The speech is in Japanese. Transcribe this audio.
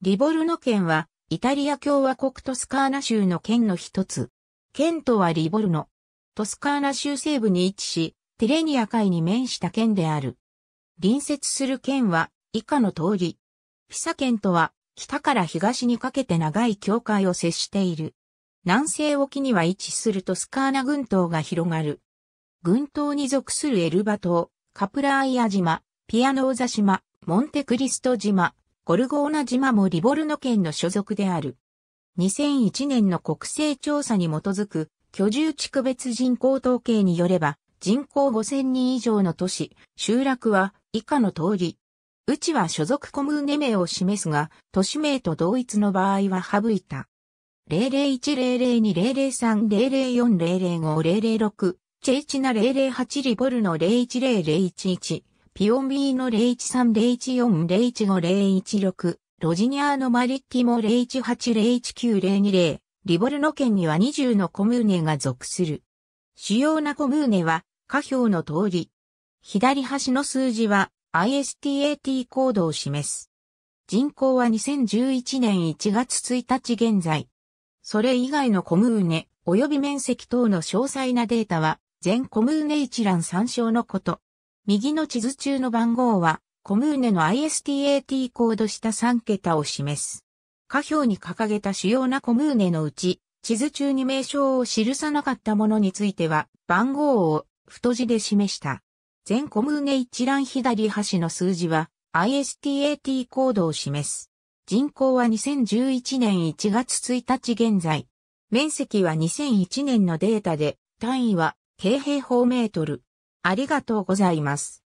リボルノ県は、イタリア共和国トスカーナ州の県の一つ。県とはリボルノ。トスカーナ州西部に位置し、テレニア海に面した県である。隣接する県は、以下の通り。ピサ県とは、北から東にかけて長い境界を接している。南西沖には位置するトスカーナ群島が広がる。群島に属するエルバ島、カプラーイア島、ピアノーザ島、モンテクリスト島、ゴルゴーナ島もリボルノ県の所属である。2001年の国勢調査に基づく居住地区別人口統計によれば、人口5000人以上の都市、集落は以下の通り。うちは所属コムーネ名を示すが、都市名と同一の場合は省いた。00100200300400506、チェイチナ008リボルの0100111。ピオンビーノ013-014-015-016、ロジニアーノ・マリッティモ018-019-020、リボルノ県には20のコムーネが属する。主要なコムーネは、下表の通り。左端の数字は ISTAT コードを示す。人口は2011年1月1日現在。それ以外のコムーネ、及び面積等の詳細なデータは、全コムーネ一覧参照のこと。右の地図中の番号は、コムーネの ISTAT コード下3桁を示す。下表に掲げた主要なコムーネのうち、地図中に名称を記さなかったものについては、番号を太字で示した。全コムーネ一覧左端の数字は、ISTAT コードを示す。人口は2011年1月1日現在。面積は2001年のデータで、単位は、軽平方メートル。ありがとうございます。